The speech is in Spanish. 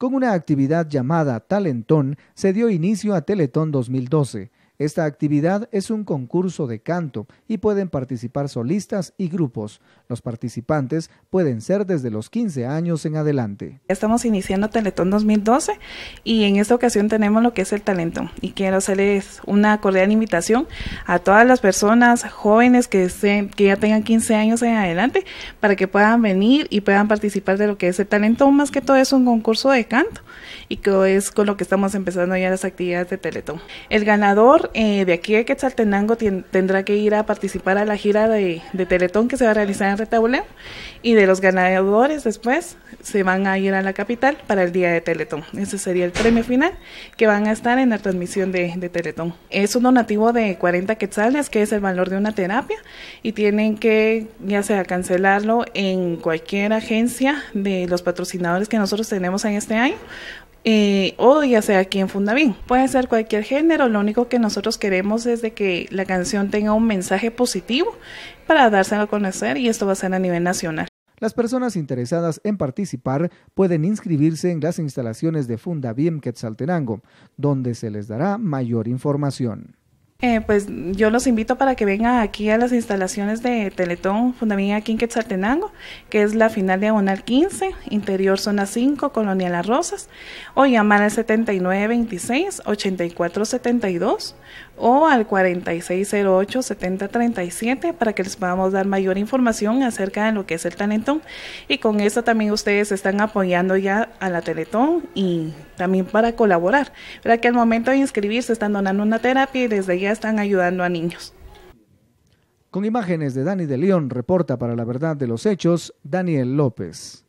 Con una actividad llamada Talentón se dio inicio a Teletón 2012, esta actividad es un concurso de canto y pueden participar solistas y grupos. Los participantes pueden ser desde los 15 años en adelante. Estamos iniciando Teletón 2012 y en esta ocasión tenemos lo que es el talento y quiero hacerles una cordial invitación a todas las personas jóvenes que, que ya tengan 15 años en adelante para que puedan venir y puedan participar de lo que es el talento. Más que todo es un concurso de canto y que es con lo que estamos empezando ya las actividades de Teletón. El ganador eh, de aquí de Quetzaltenango tendrá que ir a participar a la gira de, de, Teletón que se va a realizar en Retabuleo y de los ganadores después se van a ir a la capital para el día de Teletón. Ese sería el premio final que van a estar en la transmisión de, de Teletón. Es un donativo de 40 quetzales que es el valor de una terapia y tienen que ya sea cancelarlo en cualquier agencia de los patrocinadores que nosotros tenemos en este año eh, o ya sea aquí en Fundavín Puede ser cualquier género, lo único que nosotros nosotros queremos es de que la canción tenga un mensaje positivo para dárselo a conocer y esto va a ser a nivel nacional. Las personas interesadas en participar pueden inscribirse en las instalaciones de Funda Fundabim Quetzaltenango, donde se les dará mayor información. Eh, pues yo los invito para que vengan aquí a las instalaciones de Teletón Fundamín aquí en Quetzaltenango, que es la final diagonal 15, interior zona 5, Colonia Las Rosas, o llamar al 7926-8472 o al 4608-7037 para que les podamos dar mayor información acerca de lo que es el Teletón. Y con eso también ustedes están apoyando ya a la Teletón y también para colaborar, para que al momento de inscribirse están donando una terapia y desde ya están ayudando a niños. Con imágenes de Dani de León, reporta para la verdad de los hechos Daniel López.